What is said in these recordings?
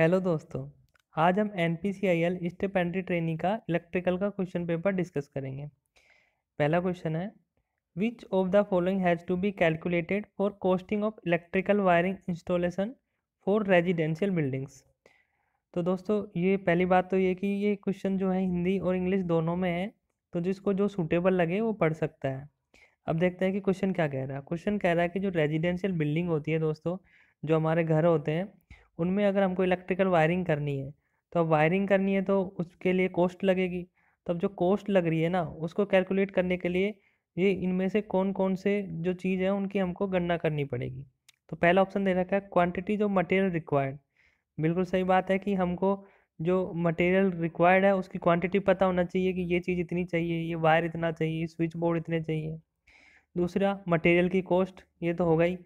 Hello दोस्तों आज हम N P C I L step entry training का इलेक्ट्रिकल का क्वेश्चन पेपर डिस्कस करेंगे पहला क्वेश्चन है which of the following has to be calculated for costing of electrical wiring installation for residential buildings तो दोस्तों ये पहली बात तो ये कि ये क्वेश्चन जो है हिंदी और इंग्लिश दोनों में है तो जिसको जो सूटेबल लगे वो पढ़ सकता है अब देखते हैं कि क्वेश्चन क्या कह रहा है क्वेश्चन कह रहा है कि जो रेजिडेंशियल बिल्डिंग होती है दोस्तों जो हमारे घर होते हैं उनमें अगर हमको इलेक्ट्रिकल वायरिंग करनी है तो अब वायरिंग करनी है तो उसके लिए कॉस्ट लगेगी तो अब जो कॉस्ट लग रही है ना उसको कैलकुलेट करने के लिए ये इनमें से कौन कौन से जो चीज़ है उनकी हमको गणना करनी पड़ेगी तो पहला ऑप्शन दे रखा है क्वांटिटी जो मटेरियल रिक्वायर्ड बिल्कुल सही बात है कि हमको जो मटेरियल रिक्वायर्ड है उसकी क्वांटिटी पता होना चाहिए कि ये चीज़ इतनी चाहिए ये वायर इतना चाहिए स्विच बोर्ड इतने चाहिए दूसरा मटेरियल की कॉस्ट ये तो होगा ही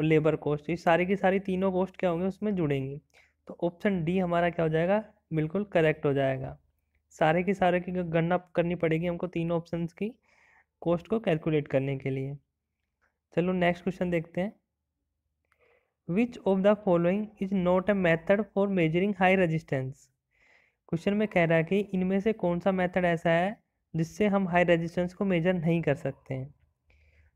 और लेबर कॉस्ट ये सारी की सारी तीनों कॉस्ट क्या होंगे उसमें जुड़ेंगी तो ऑप्शन डी हमारा क्या हो जाएगा बिल्कुल करेक्ट हो जाएगा सारे के सारे की गणना करनी पड़ेगी हमको तीनों ऑप्शन की कॉस्ट को कैलकुलेट करने के लिए चलो नेक्स्ट क्वेश्चन देखते हैं which of the following is not a method for measuring high resistance question में कह रहा है कि इनमें से कौन सा मेथड ऐसा है जिससे हम हाई रेजिस्टेंस को मेजर नहीं कर सकते हैं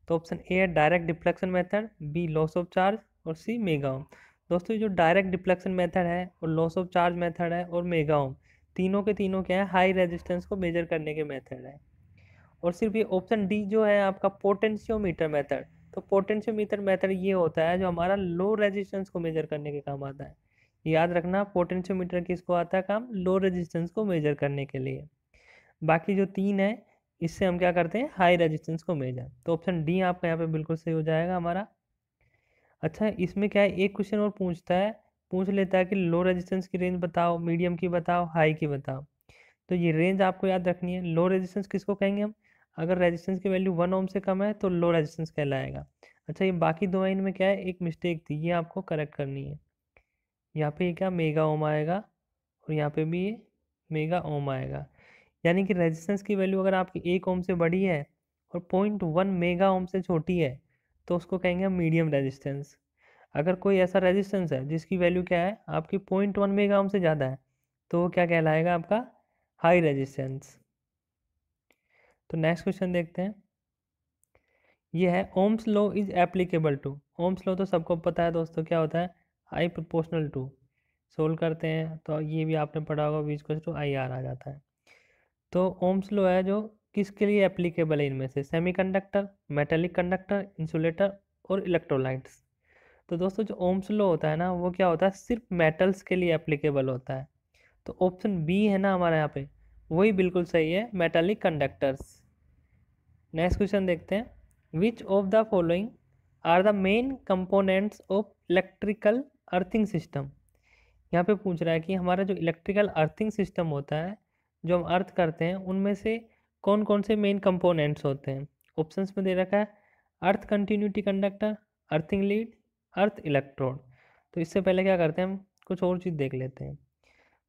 तो ऑप्शन ए है direct deflection method B loss of charge और सी मेगाओम दोस्तों जो डायरेक्ट डिफ्लेक्शन मेथड है और लॉस ऑफ चार्ज मेथड है और मेगाओम तीनों के तीनों क्या है हाई रेजिस्टेंस को मेजर करने के मेथड है और सिर्फ ये ऑप्शन डी जो है आपका पोटेंशियोमीटर मेथड तो पोटेंशियोमीटर मेथड ये होता है जो हमारा लो रेजिस्टेंस को मेजर करने के काम आता है याद रखना पोटेंशियोमीटर किसको आता है काम लो रेजिस्टेंस को मेजर करने के लिए बाकी जो तीन है इससे हम क्या करते हैं हाई रेजिस्टेंस को मेजर तो ऑप्शन डी आपका यहाँ पे बिल्कुल सही हो जाएगा हमारा अच्छा इसमें क्या है एक क्वेश्चन और पूछता है पूछ लेता है कि लो रेजिस्टेंस की रेंज बताओ मीडियम की बताओ हाई की बताओ तो ये रेंज आपको याद रखनी है लो रेजिस्टेंस किसको कहेंगे हम अगर रेजिस्टेंस की वैल्यू वन ओम से कम है तो लो रेजिस्टेंस कहलाएगा अच्छा ये बाकी दो इनमें क्या है एक मिस्टेक थी ये आपको करेक्ट करनी है यहाँ पे ये क्या मेगा ओम आएगा और यहाँ पे भी ये मेगा ओम आएगा यानी कि रेजिस्टेंस की वैल्यू अगर आपकी एक ओम से बड़ी है और पॉइंट वन मेगा ओम से छोटी है तो उसको कहेंगे मीडियम रेजिस्टेंस अगर कोई ऐसा रेजिस्टेंस है जिसकी वैल्यू क्या है आपकी पॉइंट वन मेगा ओम से ज़्यादा है तो वो क्या कहलाएगा आपका हाई रेजिस्टेंस तो नेक्स्ट क्वेश्चन देखते हैं ये है ohm's law is applicable to ohm's law तो सबको पता है दोस्तों क्या होता है आई प्रोपोर्शनल टू सोल्व करते हैं तो ये भी आपने पढ़ा होगा बीच क्वेश्चन टू आई आर आ जाता है तो ओम्स लो है जो किसके लिए एप्लीकेबल है इनमें से सेमीकंडक्टर मेटेलिक कंडक्टर इंसुलेटर और इलेक्ट्रोलाइट्स तो दोस्तों जो ओम्स लो होता है ना वो क्या होता है सिर्फ मेटल्स के लिए एप्लीकेबल होता है तो ऑप्शन बी है ना हमारे यहाँ पे वही बिल्कुल सही है मेटेलिक कंडक्टर्स नेक्स्ट क्वेश्चन देखते हैं which of the following are the main components of electrical earthing system यहाँ पे पूछ रहा है कि हमारा जो इलेक्ट्रिकल अर्थिंग सिस्टम होता है जो हम अर्थ करते हैं उनमें से कौन कौन से मेन कंपोनेंट्स होते हैं ऑप्शंस में दे रखा है earth continuity conductor earthing lead earth electrode तो इससे पहले क्या करते हैं हम कुछ और चीज़ देख लेते हैं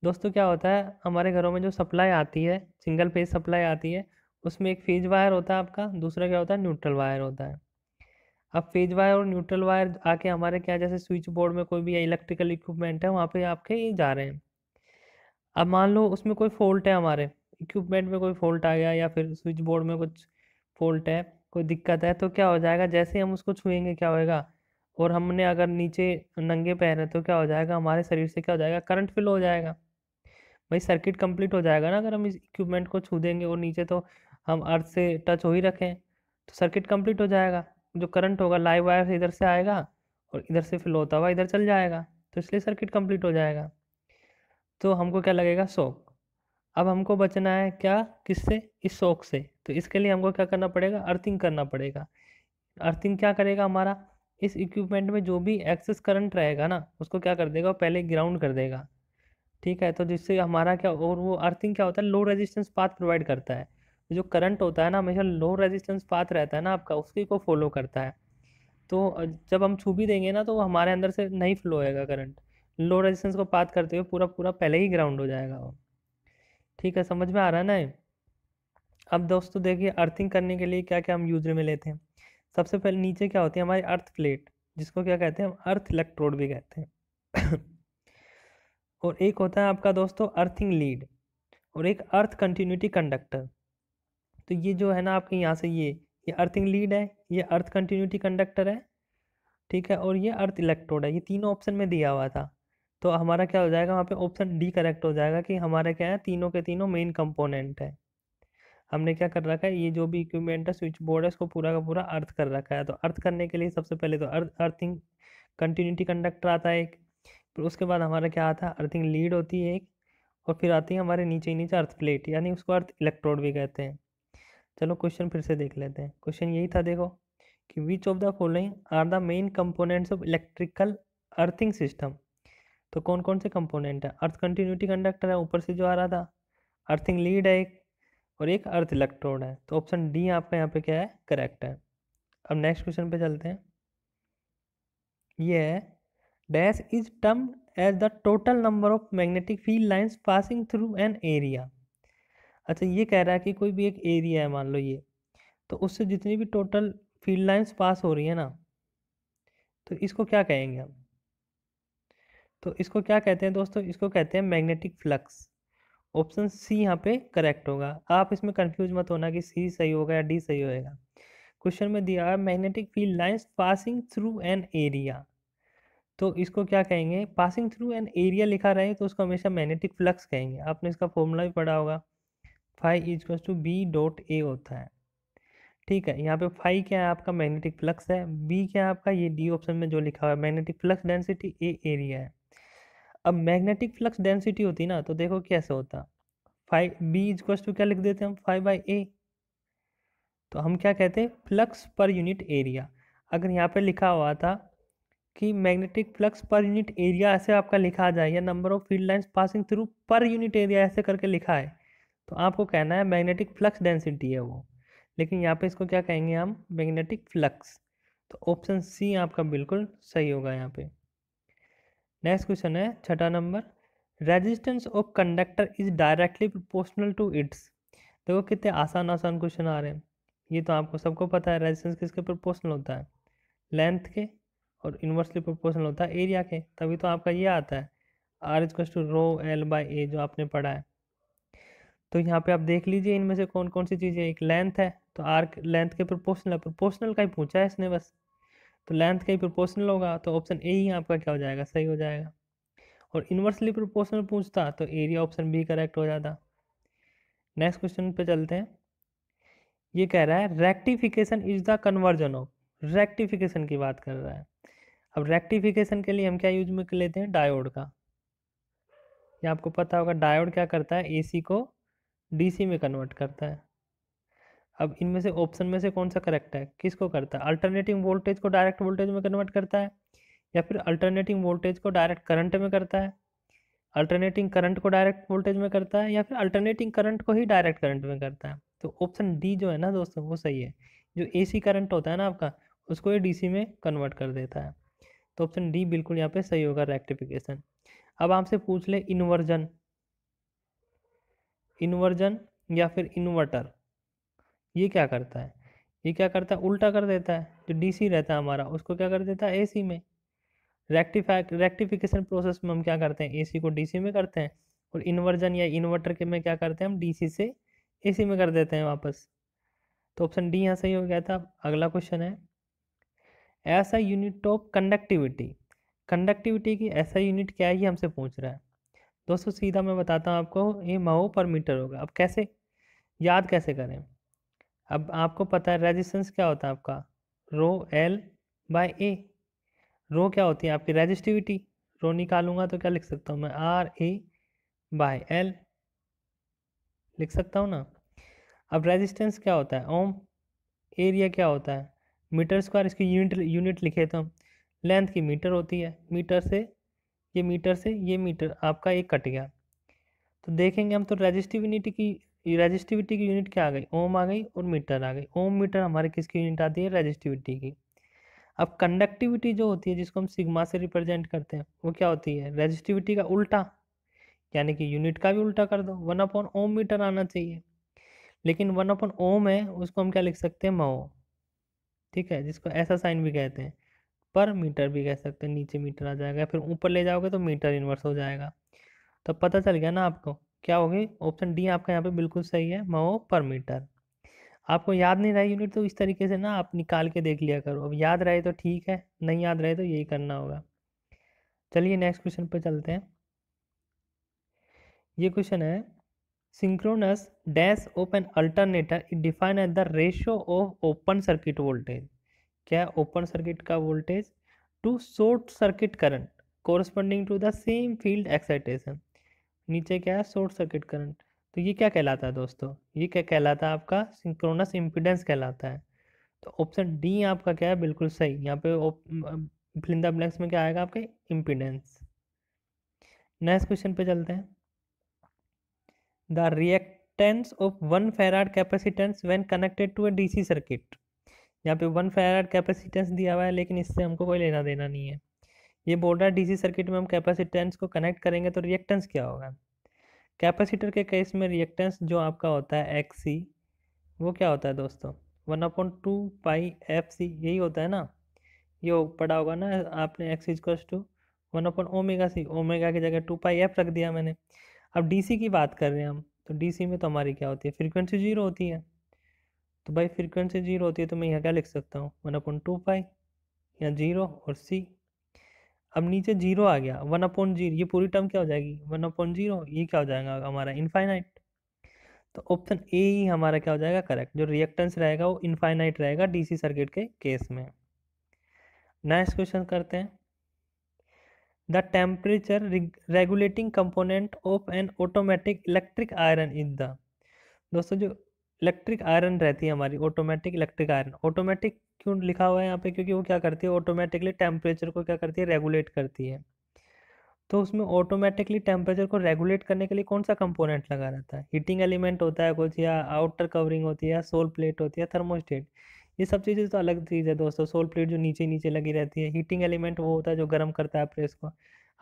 दोस्तों क्या होता है हमारे घरों में जो सप्लाई आती है सिंगल फेज सप्लाई आती है उसमें एक फेज वायर होता है आपका दूसरा क्या होता है न्यूट्रल वायर होता है अब फेज वायर और न्यूट्रल वायर आके हमारे क्या जैसे स्विच बोर्ड में कोई भी इलेक्ट्रिकल इक्विपमेंट है वहाँ पे आपके ये जा रहे हैं अब मान लो उसमें कोई फॉल्ट है हमारे इक्विपमेंट में कोई फॉल्ट आ गया या फिर स्विच बोर्ड में कुछ फॉल्ट है कोई दिक्कत है तो क्या हो जाएगा जैसे हम उसको छुएंगे क्या होएगा और हमने अगर नीचे नंगे पैर हैं तो क्या हो जाएगा हमारे शरीर से क्या हो जाएगा करंट फिल हो जाएगा भाई सर्किट कंप्लीट हो जाएगा ना अगर हम इस इक्विपमेंट को छू देंगे और नीचे तो हम अर्थ से टच हो ही रखें तो सर्किट कंप्लीट हो जाएगा जो करंट होगा लाइव वायर से इधर से आएगा और इधर से फिल होता हुआ इधर चल जाएगा तो इसलिए सर्किट कंप्लीट हो जाएगा तो हमको क्या लगेगा शौक अब हमको बचना है क्या किससे इस शौक से तो इसके लिए हमको क्या करना पड़ेगा अर्थिंग करना पड़ेगा अर्थिंग क्या करेगा हमारा इस इक्विपमेंट में जो भी एक्सेस करंट रहेगा ना उसको क्या कर देगा पहले ग्राउंड कर देगा ठीक है तो जिससे हमारा क्या और वो अर्थिंग क्या होता है लो रेजिस्टेंस पाथ प्रोवाइड करता है जो करंट होता है ना हमेशा लो रेजिस्टेंस पाथ रहता है ना आपका उसके को फॉलो करता है तो जब हम छू भी देंगे ना तो हमारे अंदर से नहीं फ्लो होएगा करंट लो रेजिस्टेंस को पात करते हुए पूरा पूरा पहले ही ग्राउंड हो जाएगा वो ठीक है समझ में आ रहा है ना अब दोस्तों देखिए अर्थिंग करने के लिए क्या क्या हम यूज में लेते हैं सबसे पहले नीचे क्या होती है हमारी अर्थ प्लेट जिसको क्या कहते हैं हम अर्थ इलेक्ट्रोड भी कहते हैं और एक होता है आपका दोस्तों अर्थिंग लीड और एक अर्थ कंटिन्यूटी कंडक्टर तो ये जो है ना आपके यहाँ से ये ये अर्थिंग लीड है ये अर्थ कंटिन्यूटी कंडक्टर है ठीक है और ये अर्थ इलेक्ट्रोड है ये तीनों ऑप्शन में दिया हुआ था तो हमारा क्या हो जाएगा वहाँ पे ऑप्शन डी करेक्ट हो जाएगा कि हमारे क्या है तीनों के तीनों मेन कंपोनेंट है हमने क्या कर रखा है ये जो भी इक्विपमेंट है स्विच बोर्ड है उसको पूरा का पूरा अर्थ कर रखा है तो अर्थ करने के लिए सबसे पहले तो अर्थ अर्थिंग कंटिन्यूटी कंडक्टर आता है एक फिर उसके बाद हमारा क्या आता है अर्थिंग लीड होती है एक और फिर आती है हमारे नीचे ही नीचे अर्थ प्लेट यानी उसको अर्थ इलेक्ट्रोड भी कहते हैं चलो क्वेश्चन फिर से देख लेते हैं क्वेश्चन यही था देखो कि which of the following are the main components of electrical earthing system तो कौन कौन से कंपोनेंट है अर्थ कंटिन्यूटी कंडक्टर है ऊपर से जो आ रहा था अर्थिंग लीड है एक और एक अर्थ इलेक्ट्रोड है तो ऑप्शन डी आपका यहाँ पे क्या है करेक्ट है अब नेक्स्ट क्वेश्चन पे चलते हैं ये है dash is term as the total number of magnetic field lines passing through an area अच्छा ये कह रहा है कि कोई भी एक एरिया है मान लो ये तो उससे जितनी भी टोटल फील्ड लाइन्स पास हो रही है ना तो इसको क्या कहेंगे हम तो इसको क्या कहते हैं दोस्तों इसको कहते हैं मैग्नेटिक फ्लक्स ऑप्शन सी यहाँ पे करेक्ट होगा आप इसमें कंफ्यूज मत होना कि सी सही होगा या डी सही होएगा क्वेश्चन में दिया है magnetic field lines passing through an area तो इसको क्या कहेंगे पासिंग थ्रू एन एरिया लिखा रहे तो उसको हमेशा मैग्नेटिक फ्लक्स कहेंगे आपने इसका फॉर्मूला भी पढ़ा होगा फाइव इजक्वस टू बी डॉट ए होता है ठीक है यहाँ पे फाइव क्या है आपका मैग्नेटिक फ्लक्स है बी क्या है आपका ये डी ऑप्शन में जो लिखा हुआ है magnetic flux density A area है अब मैग्नेटिक फ्लक्स डेंसिटी होती ना तो देखो कैसे होता फाइव बी इज क्वेश्चन क्या लिख देते हम फाइव बाई ए तो हम क्या कहते हैं फ्लक्स पर यूनिट एरिया अगर यहाँ पे लिखा हुआ था कि magnetic flux per unit area ऐसे आपका लिखा जाए या number of field lines passing through per unit area ऐसे करके लिखा है तो आपको कहना है मैग्नेटिक फ्लक्स डेंसिटी है वो लेकिन यहाँ पे इसको क्या कहेंगे हम मैग्नेटिक फ्लक्स तो ऑप्शन सी आपका बिल्कुल सही होगा यहाँ पे नेक्स्ट क्वेश्चन है छठा number resistance of conductor is directly proportional to its देखो कितने आसान आसान क्वेश्चन आ रहे हैं ये तो आपको सबको पता है रेजिस्टेंस किसके प्रोपोर्शनल होता है लेंथ के और इन्वर्सली प्रोपोर्शनल होता है एरिया के तभी तो आपका ये आता है R is question rho L by A जो आपने पढ़ा है तो यहाँ पे आप देख लीजिए इनमें से कौन कौन सी चीज़ें एक लेंथ है तो आर लेंथ के प्रोपोर्शनल है प्रोपोर्शनल का ही पूछा है इसने बस तो लेंथ का ही प्रोपोर्शनल होगा तो ऑप्शन ए ही आपका क्या हो जाएगा सही हो जाएगा और इन्वर्सली प्रोपोर्शनल पूछता तो एरिया ऑप्शन बी करेक्ट हो जाता नेक्स्ट क्वेश्चन पे चलते हैं ये कह रहा है rectification is the conversion of rectification की बात कर रहा है अब रेक्टिफिकेशन के लिए हम क्या यूज में लेते हैं डायोड का ये आपको पता होगा डायोड क्या करता है एसी को डीसी में कन्वर्ट करता है अब इनमें से ऑप्शन में से कौन सा करेक्ट है किसको करता है अल्टरनेटिंग वोल्टेज को डायरेक्ट वोल्टेज में कन्वर्ट करता है या फिर अल्टरनेटिंग वोल्टेज को डायरेक्ट करंट में करता है अल्टरनेटिंग करंट को डायरेक्ट वोल्टेज में करता है या फिर अल्टरनेटिंग करंट को ही डायरेक्ट करंट में करता है तो ऑप्शन डी जो है ना दोस्तों वो सही है जो सी करंट होता है ना आपका उसको ये सी में कन्वर्ट कर देता है तो ऑप्शन डी बिल्कुल यहाँ पे सही होगा रेक्टिफिकेशन अब आपसे पूछ ले इन्वर्जन इन्वर्जन या फिर इन्वर्टर ये क्या करता है ये क्या करता है उल्टा कर देता है जो डीसी रहता है हमारा उसको क्या कर देता है एसी में रेक्टिफाई रेक्टिफिकेशन प्रोसेस में हम क्या करते हैं एसी को डीसी में करते हैं और इन्वर्जन या इन्वर्टर के में क्या करते हैं हम डीसी से एसी में कर देते हैं वापस तो ऑप्शन डी यहाँ सही हो गया था अगला क्वेश्चन है ऐसा यूनिट ऑफ कंडक्टिविटी कंडक्टिविटी की ऐसा यूनिट क्या है ये हमसे पूछ रहा है दोस्तों सीधा मैं बताता हूँ आपको ये माओ पर मीटर होगा अब कैसे याद कैसे करें अब आपको पता है रेजिस्टेंस क्या होता है आपका रो एल बाय ए रो क्या होती है आपकी रेजिस्टिविटी रो निकालूंगा तो क्या लिख सकता हूँ मैं आर ए बाय एल लिख सकता हूँ ना अब रेजिस्टेंस क्या होता है ओम एरिया क्या होता है मीटर स्क्वायर इसकी यूनिट यूनिट लिखे तो हम लेंथ की मीटर होती है मीटर से ये मीटर से ये मीटर आपका एक कट गया तो देखेंगे हम तो रेजिस्टिविटी की रेजिस्टिविटी की यूनिट क्या आ गई ओम आ गई और मीटर आ गई ओम मीटर हमारे किसकी यूनिट आती है रेजिस्टिविटी की अब कंडक्टिविटी जो होती है जिसको हम सिग्मा से रिप्रेजेंट करते हैं वो क्या होती है रेजिस्टिविटी का उल्टा यानी कि यूनिट का भी उल्टा कर दो वन अपॉन ओम मीटर आना चाहिए लेकिन वन अपॉन ओम है उसको हम क्या लिख सकते हैं मओ ठीक है जिसको ऐसा साइन भी कहते हैं पर मीटर भी कह सकते हैं नीचे मीटर आ जाएगा फिर ऊपर ले जाओगे तो मीटर इन्वर्स हो जाएगा तो पता चल गया ना आपको क्या होगी ऑप्शन डी आपका यहाँ पे बिल्कुल सही है मो पर मीटर आपको याद नहीं रहा यूनिट तो इस तरीके से ना आप निकाल के देख लिया करो अब याद रहे तो ठीक है नहीं याद रहे तो यही करना होगा चलिए नेक्स्ट क्वेश्चन पर चलते हैं ये क्वेश्चन है synchronous dash open alternator is define at the ratio of open circuit voltage क्या है ओपन सर्किट का voltage to short circuit current corresponding to the same field excitation नीचे क्या है शॉर्ट सर्किट करंट तो ये क्या कहलाता है दोस्तों ये क्या कहलाता है आपका सिंक्रोनस इम्पिडेंस कहलाता है तो ऑप्शन डी आपका क्या है बिल्कुल सही यहाँ पे फिलिंदा ब्लैक्स में क्या आएगा आपके इम्पिडेंस नेक्स्ट क्वेश्चन पे चलते हैं the reactance of one farad capacitance when connected to a DC circuit यहाँ पे वन फेराड कैपेसिटेंस दिया हुआ है लेकिन इससे हमको कोई लेना देना नहीं है ये बोल रहा है डीसी सर्किट में हम कैपेसिटेंस को कनेक्ट करेंगे तो रिएक्टेंस क्या होगा कैपेसिटर के केस में रिएक्टेंस जो आपका होता है एक्स सी वो क्या होता है दोस्तों one upon two pi F C यही होता है ना ये हो, पढ़ा होगा ना आपने एक्स इजक्स to one upon omega C omega की जगह टू पाई एफ रख दिया मैंने अब सी की बात कर रहे हैं हम तो सी में तो हमारी क्या होती है फ्रिक्वेंसी जीरो होती है तो भाई फ्रिक्वेंसी जीरो होती है तो मैं यहाँ क्या लिख सकता हूँ वन अपॉन टू पाई या जीरो और सी अब नीचे जीरो आ गया वन अपॉन जीरो ये पूरी टर्म क्या हो जाएगी वन अपॉन जीरो ये क्या हो जाएगा हमारा इनफाइनाइट तो ऑप्शन ए ही हमारा क्या हो जाएगा करेक्ट जो रिएक्टेंस रहेगा वो इनफाइनाइट रहेगा डीसी सर्किट के केस में नेक्स्ट क्वेश्चन करते हैं the temperature regulating component of an automatic electric iron is the दोस्तों जो इलेक्ट्रिक आयरन रहती है हमारी ऑटोमेटिक इलेक्ट्रिक आयरन ऑटोमेटिक क्यों लिखा हुआ है यहाँ पे क्योंकि वो क्या करती है ऑटोमेटिकली टेम्परेचर को क्या करती है रेगुलेट करती है तो उसमें ऑटोमेटिकली टेम्परेचर को रेगुलेट करने के लिए कौन सा कंपोनेंट लगा रहता है हीटिंग एलिमेंट होता है कुछ या आउटर कवरिंग होती है या सोल प्लेट होती है थर्मोस्टेट ये सब चीज़ें तो अलग चीज़ है दोस्तों सोल प्लेट जो नीचे नीचे लगी रहती है हीटिंग एलिमेंट वो होता है जो गर्म करता है प्रेस को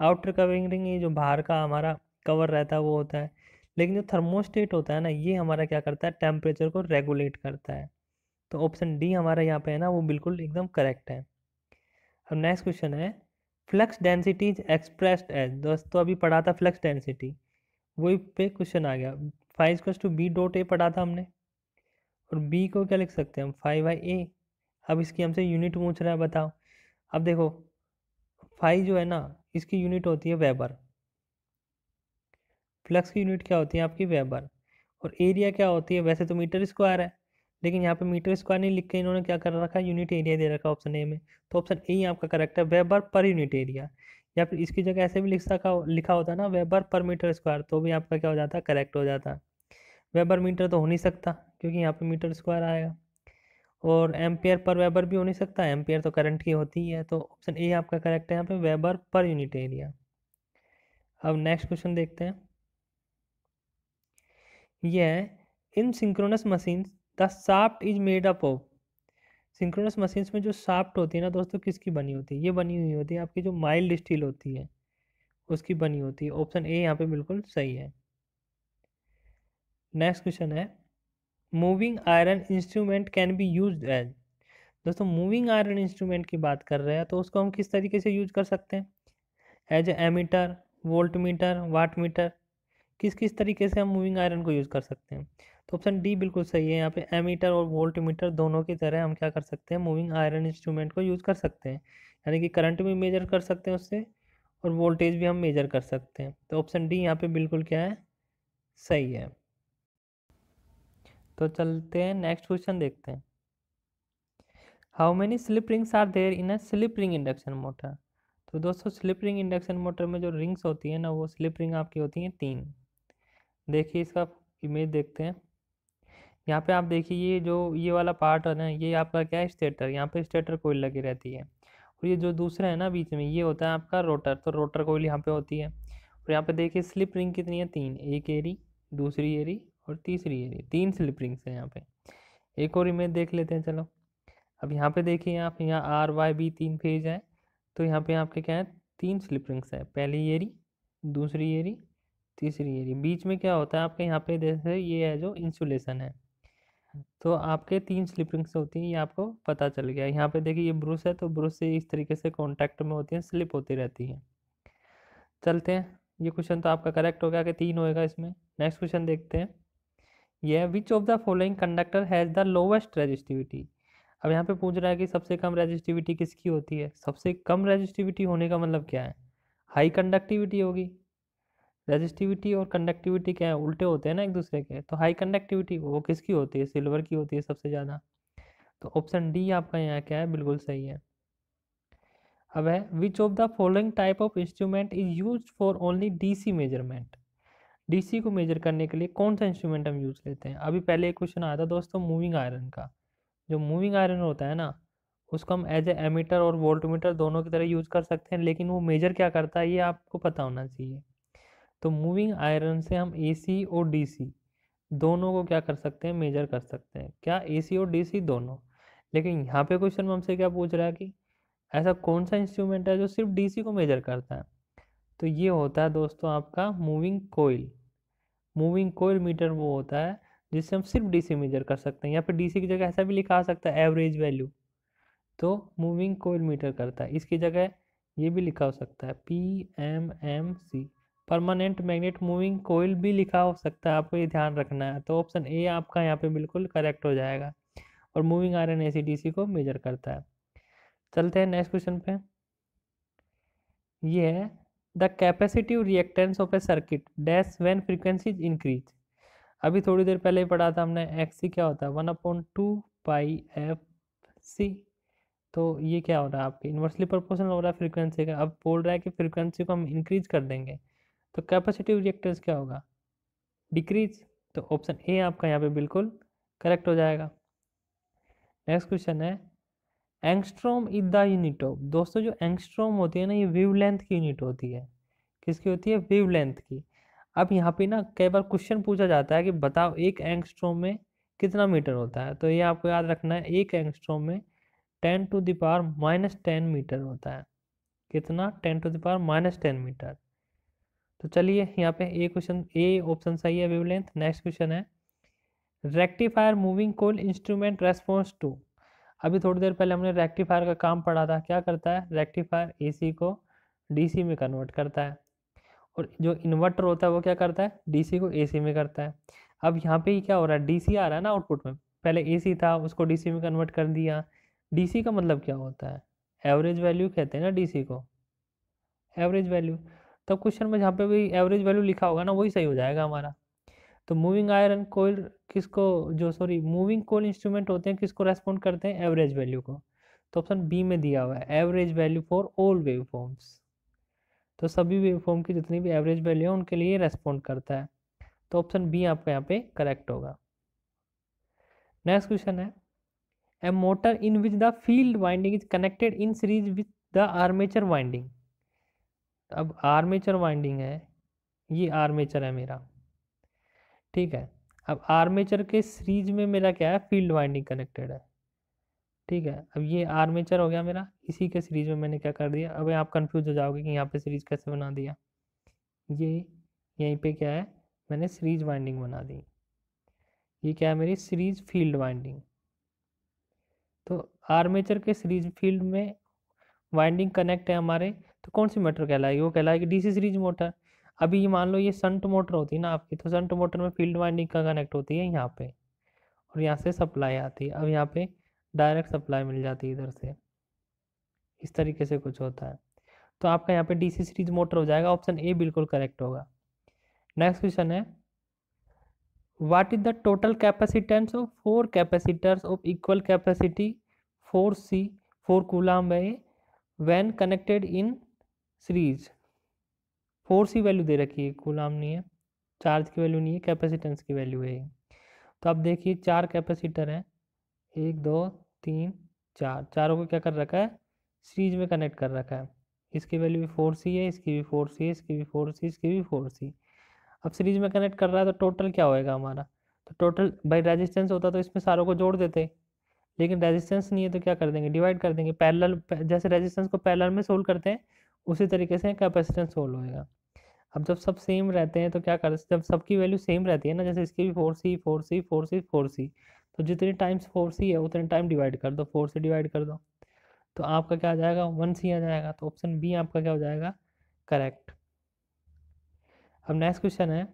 आउटर कवरिंग रिंग ये जो बाहर का हमारा कवर रहता है वो होता है लेकिन जो थर्मोस्टेट होता है ना ये हमारा क्या करता है टेम्परेचर को रेगुलेट करता है तो ऑप्शन डी हमारा यहाँ पे है ना वो बिल्कुल एकदम करेक्ट है अब नेक्स्ट क्वेश्चन है flux density is expressed as दोस्तों अभी पढ़ा था फ्लक्स डेंसिटी वही पे क्वेश्चन आ गया phi equals to B dot A पढ़ा था हमने और बी को क्या लिख सकते हैं हम फाइव बाई ए अब इसकी हमसे यूनिट पूछ रहा है बताओ अब देखो फाइव जो है ना इसकी यूनिट होती है वेबर फ्लक्स की यूनिट क्या होती है आपकी वेबर और एरिया क्या होती है वैसे तो मीटर स्क्वायर है लेकिन यहाँ पे मीटर स्क्वायर नहीं लिख के इन्होंने क्या कर रखा है यूनिट एरिया दे रखा है ऑप्शन ए में तो ऑप्शन ए आपका करेक्ट है वेबर पर यूनिट एरिया या फिर इसकी जगह ऐसे भी लिख सका लिखा होता ना वेबर पर मीटर स्क्वायर तो भी आपका क्या हो जाता करेक्ट हो जाता वेबर मीटर तो हो नहीं सकता क्योंकि यहाँ पर मीटर स्क्वायर आएगा और एम्पेयर पर वेबर भी हो नहीं सकता एम्पेयर तो करंट की होती है तो ऑप्शन ए आपका करेक्ट है यहाँ पे वेबर पर यूनिट एरिया अब नेक्स्ट क्वेश्चन देखते हैं यह in synchronous machine the shaft is made up of synchronous machines में जो साफ्ट होती है ना दोस्तों किसकी बनी होती है ये बनी हुई होती है आपकी जो माइल्ड स्टील होती है उसकी बनी होती है ऑप्शन ए यहाँ पे बिल्कुल सही है नेक्स्ट क्वेश्चन है moving iron instrument can be use as दोस्तों मूविंग आयरन इंस्ट्रूमेंट की बात कर रहे हैं तो उसको हम किस तरीके से यूज कर सकते हैं as ammeter voltmeter wattmeter किस किस तरीके से हम मूविंग आयरन को यूज़ कर सकते हैं तो ऑप्शन डी बिल्कुल सही है यहाँ पे एमीटर और वोल्टमीटर दोनों की तरह हम क्या कर सकते हैं मूविंग आयरन इंस्ट्रूमेंट को यूज़ कर सकते हैं यानी कि करंट भी मेजर कर सकते हैं उससे और वोल्टेज भी हम मेजर कर सकते हैं तो ऑप्शन डी यहाँ पे बिल्कुल क्या है सही है तो चलते हैं नेक्स्ट क्वेश्चन देखते हैं how many slip rings are there in a slip ring induction motor तो दोस्तों स्लिप रिंग इंडक्शन मोटर में जो रिंग्स होती है ना वो स्लिप रिंग आपकी होती हैं तीन देखिए इसका इमेज देखते हैं यहाँ पे आप देखिए ये जो ये वाला पार्ट है ना ये आपका क्या है स्टेटर यहाँ पे स्टेटर कोयल लगी रहती है और ये जो दूसरा है ना बीच में ये होता है आपका रोटर तो रोटर कोयल यहाँ पे होती है और यहाँ पे देखिए स्लिप रिंग कितनी है तीन एक एरी दूसरी एरी और तीसरी एरी तीन स्लिप रिंग्स हैं यहाँ पे एक और इमेज देख लेते हैं चलो अब यहाँ पे देखिए आप यहाँ आर वाई बी तीन फेज है तो यहाँ पे आपके क्या है तीन स्लिप रिंग्स है पहली एरी दूसरी एरी तीसरी एरी बीच में क्या होता है आपके यहाँ पे जैसे ये है जो इंसुलेशन है हाँ। तो आपके तीन स्लिपिंग्स होती हैं ये आपको पता चल गया यहाँ पे देखिए ये ब्रुश है तो ब्रश से इस तरीके से कॉन्टैक्ट में होती हैं स्लिप होती रहती हैं चलते हैं ये क्वेश्चन तो आपका करेक्ट हो गया कि तीन होएगा इसमें नेक्स्ट क्वेश्चन देखते हैं ये है which of the following conductor has the lowest resistivity अब यहाँ पे पूछ रहा है कि सबसे कम रेजिस्टिविटी किसकी होती है सबसे कम रेजिस्टिविटी होने का मतलब क्या है हाई कंडक्टिविटी होगी रेजिस्टिविटी और कंडक्टिविटी क्या है उल्टे होते हैं ना एक दूसरे के तो हाई कंडक्टिविटी वो किसकी होती है सिल्वर की होती है सबसे ज़्यादा तो ऑप्शन डी आपका यहाँ क्या है बिल्कुल सही है अब है which of the following type of instrument is use for only DC measurement DC को मेजर करने के लिए कौन सा इंस्ट्रूमेंट हम यूज लेते हैं अभी पहले एक क्वेश्चन आया था दोस्तों मूविंग आयरन का जो मूविंग आयरन होता है ना उसको हम एज ए एमीटर और वोल्टमीटर दोनों की तरह यूज कर सकते हैं लेकिन वो मेजर क्या करता है ये आपको पता होना चाहिए तो मूविंग आयरन से हम ए सी और डी सी दोनों को क्या कर सकते हैं मेजर कर सकते हैं क्या ए सी और डी सी दोनों लेकिन यहाँ पे क्वेश्चन हमसे क्या पूछ रहा है कि ऐसा कौन सा इंस्ट्रूमेंट है जो सिर्फ डी सी को मेजर करता है तो ये होता है दोस्तों आपका moving coil moving coil meter वो होता है जिससे हम सिर्फ डीसी मेजर कर सकते हैं या फिर डीसी की जगह ऐसा भी लिखा सकता है एवरेज वैल्यू तो मूविंग कोयल मीटर करता है इसकी जगह ये भी लिखा हो सकता है P M M C permanent magnet moving coil भी लिखा हो सकता है आपको ये ध्यान रखना है तो ऑप्शन ए आपका यहाँ पे बिल्कुल करेक्ट हो जाएगा और moving iron A C D C को मेजर करता है चलते हैं नेक्स्ट क्वेश्चन पे ये है the capacitive reactance of a circuit dash when frequencies increase अभी थोड़ी देर पहले ही पढ़ा था हमने एक्स क्या होता है one upon two pi F C तो ये क्या हो रहा है आपके इन्वर्सली प्रोपोर्शनल हो रहा है फ्रीक्वेंसी का अब बोल रहा है कि फ्रीक्वेंसी को हम इंक्रीज कर देंगे तो कैपेसिटिव रिएक्टेंस क्या होगा डिक्रीज तो ऑप्शन ए आपका यहाँ पे बिल्कुल करेक्ट हो जाएगा नेक्स्ट क्वेश्चन है angstrom is the unit of दोस्तों जो एंगस्ट्रोम होती है ना ये वेव लेंथ की यूनिट होती है किसकी होती है वेव लेंथ की अब यहाँ पे ना कई बार क्वेश्चन पूछा जाता है कि बताओ एक एंगस्ट्रोम में कितना मीटर होता है तो ये आपको याद रखना है एक एंगस्ट्रोम में ten to the power minus ten metre होता है कितना ten to the power minus ten metre तो चलिए यहाँ पे ए क्वेश्चन ए ऑप्शन सही है वेवलेंथ नेक्स्ट क्वेश्चन है rectifier moving coil instrument response to अभी थोड़ी देर पहले हमने रेक्टिफायर का काम पढ़ा था क्या करता है रेक्टिफायर ए को डी में कन्वर्ट करता है और जो इन्वर्टर होता है वो क्या करता है डी को ए में करता है अब यहाँ पे ही क्या हो रहा है डी आ रहा है ना आउटपुट में पहले ए था उसको डी में कन्वर्ट कर दिया डी का मतलब क्या होता है एवरेज वैल्यू कहते हैं ना डी को एवरेज वैल्यू तब क्वेश्चन में जहाँ पे भी एवरेज वैल्यू लिखा होगा ना वही सही हो जाएगा हमारा तो मूविंग आयरन कोयल किसको जो सॉरी मूविंग कोल इंस्ट्रूमेंट होते हैं किसको रेस्पॉन्ड करते हैं एवरेज वैल्यू को तो ऑप्शन बी में दिया हुआ है average value for all wave forms तो सभी वेव फॉर्म की जितनी भी एवरेज वैल्यू है उनके लिए रेस्पॉन्ड करता है तो ऑप्शन बी आपका यहाँ पे करेक्ट होगा नेक्स्ट क्वेश्चन है a motor in which the field winding is connected in series with the armature winding अब आर्मेचर वाइंडिंग है ये आर्मेचर है मेरा ठीक है अब आर्मेचर के सीरीज में मेरा क्या है फील्ड वाइंडिंग कनेक्टेड है ठीक है अब ये आर्मेचर हो गया मेरा इसी के सीरीज में मैंने क्या कर दिया अब आप कंफ्यूज हो जाओगे कि यहाँ पे सीरीज कैसे बना दिया ये यहीं पे क्या है मैंने सीरीज वाइंडिंग बना दी ये क्या है मेरी सीरीज फील्ड वाइंडिंग तो आर्मेचर के सीरीज फील्ड में वाइंडिंग कनेक्ट है हमारे तो कौन सी मोटर कहलाएगी वो कहलाएगी डी सी सीरीज मोटर अभी ये मान लो ये संट मोटर होती है ना आपकी तो संट मोटर में फील्ड वाइंडिंग का कनेक्ट होती है यहाँ पे और यहाँ से सप्लाई आती है अब यहाँ पे डायरेक्ट सप्लाई मिल जाती है इधर से इस तरीके से कुछ होता है तो आपका यहाँ पे डीसी सीरीज मोटर हो जाएगा ऑप्शन ए बिल्कुल करेक्ट होगा नेक्स्ट क्वेश्चन है what is the total capacitance of four capacitors of equal capacity four C four coulomb way when connected in series fours की वैल्यू दे रखी है गुलाम नहीं है चार्ज की वैल्यू नहीं है कैपेसिटेंस की वैल्यू है तो आप देखिए चार कैपेसिटर हैं एक दो तीन चार चारों को क्या कर रखा है सीरीज में कनेक्ट कर रखा है इसकी वैल्यू भी फोर सी है इसकी भी फोर सी है इसकी भी फोर सी इसकी भी फोर सी अब सीरीज में कनेक्ट कर रहा है तो टोटल क्या होएगा हमारा तो टोटल भाई रेजिस्टेंस होता तो इसमें सारों को जोड़ देते लेकिन रेजिस्टेंस नहीं है तो क्या कर देंगे डिवाइड कर देंगे पैरेलल जैसे रेजिस्टेंस को पैरेलल में सोल्व करते हैं उसी तरीके से कैपेसिटेंस होल्ड होएगा अब जब सब सेम रहते हैं तो क्या कर जब सबकी वैल्यू सेम रहती है ना जैसे इसकी भी four C four C four C four C तो जितने टाइम्स फोर सी है उतने टाइम डिवाइड कर दो फोर से डिवाइड कर दो तो आपका क्या आ जाएगा वन सी आ जाएगा तो ऑप्शन बी आपका क्या हो जाएगा करेक्ट अब नेक्स्ट क्वेश्चन है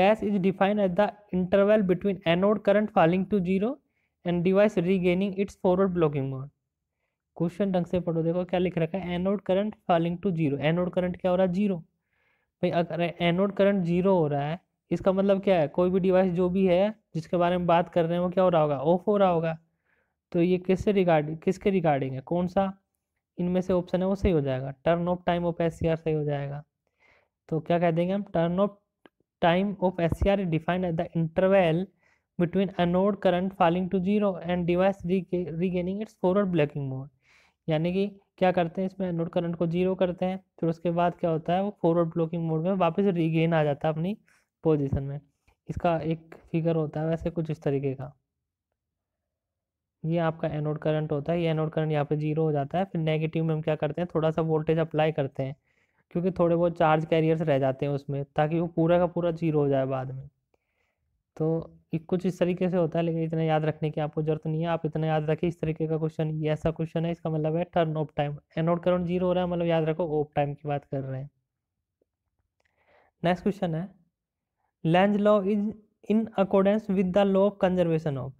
dash is define at the interval between anode current falling to zero and device regaining its forward blocking mode question ढंग से पढ़ो देखो क्या लिख रखा है anode current falling to zero anode current क्या हो रहा है जीरो भाई अगर एनोड करंट जीरो हो रहा है इसका मतलब क्या है कोई भी डिवाइस जो भी है जिसके बारे में बात कर रहे हैं वो क्या हो रहा होगा ऑफ हो रहा होगा तो ये किससे रिगार्ड किसके रिगार्डिंग है कौन सा इनमें से ऑप्शन है वो सही हो जाएगा turn off time of S सही हो जाएगा तो क्या कह देंगे हम turn off time of S C R defined at the interval between anode current falling to zero and device regaining its forward blocking mode यानी कि क्या करते हैं इसमें एनोड करंट को जीरो करते हैं फिर उसके बाद क्या होता है वो फॉरवर्ड ब्लॉकिंग मोड में वापस रिगेन आ जाता है अपनी पोजिशन में इसका एक फिगर होता है वैसे कुछ इस तरीके का ये आपका एनोड करंट होता है ये एनोड करंट यहाँ पे जीरो हो जाता है फिर नेगेटिव में हम क्या करते हैं थोड़ा सा वोल्टेज अप्लाई करते हैं क्योंकि थोड़े बहुत चार्ज कैरियर्स रह जाते हैं उसमें ताकि वो पूरा का पूरा जीरो हो जाए बाद में तो कुछ इस तरीके से होता है लेकिन इतना याद रखने की आपको जरूरत नहीं है आप इतना याद रखिए इस तरीके का क्वेश्चन ये ऐसा क्वेश्चन है इसका मतलब है turn off time anode current zero हो रहा है मतलब याद रखो ऑफ टाइम की बात कर रहे हैं नेक्स्ट क्वेश्चन है Lenz law is in accordance with the law of conservation of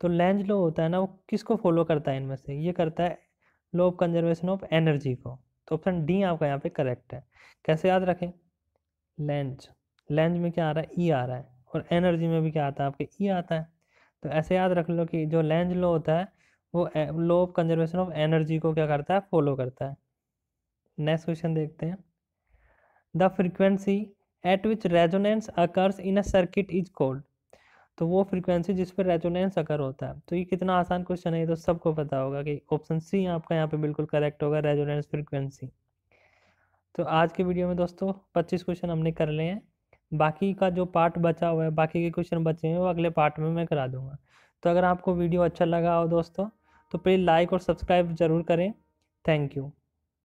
तो लेंज लॉ होता है ना वो किसको फॉलो करता है इनमें से ये करता है law of conservation of energy को तो ऑप्शन डी आपका यहाँ पे करेक्ट है कैसे याद रखें लेंज लेंज में क्या आ रहा है ई e आ रहा है और एनर्जी में भी क्या आता है आपके ई आता है तो ऐसे याद रख लो कि जो लेंज लो होता है वो law of conservation of energy को क्या करता है फॉलो करता है नेक्स्ट क्वेश्चन देखते हैं the frequency at which resonance occurs in a circuit is called तो वो फ्रिक्वेंसी जिस पर रेजोनेंस अकर होता है तो ये कितना आसान क्वेश्चन है तो सबको पता होगा कि ऑप्शन सी आपका यहाँ पे बिल्कुल करेक्ट होगा रेजोनेंस फ्रिक्वेंसी तो आज के वीडियो में दोस्तों 25 क्वेश्चन हमने कर लिए हैं बाकी का जो पार्ट बचा हुआ है बाकी के क्वेश्चन बचे हैं वो अगले पार्ट में मैं करा दूंगा तो अगर आपको वीडियो अच्छा लगा हो दोस्तों तो प्लीज़ लाइक और सब्सक्राइब ज़रूर करें थैंक यू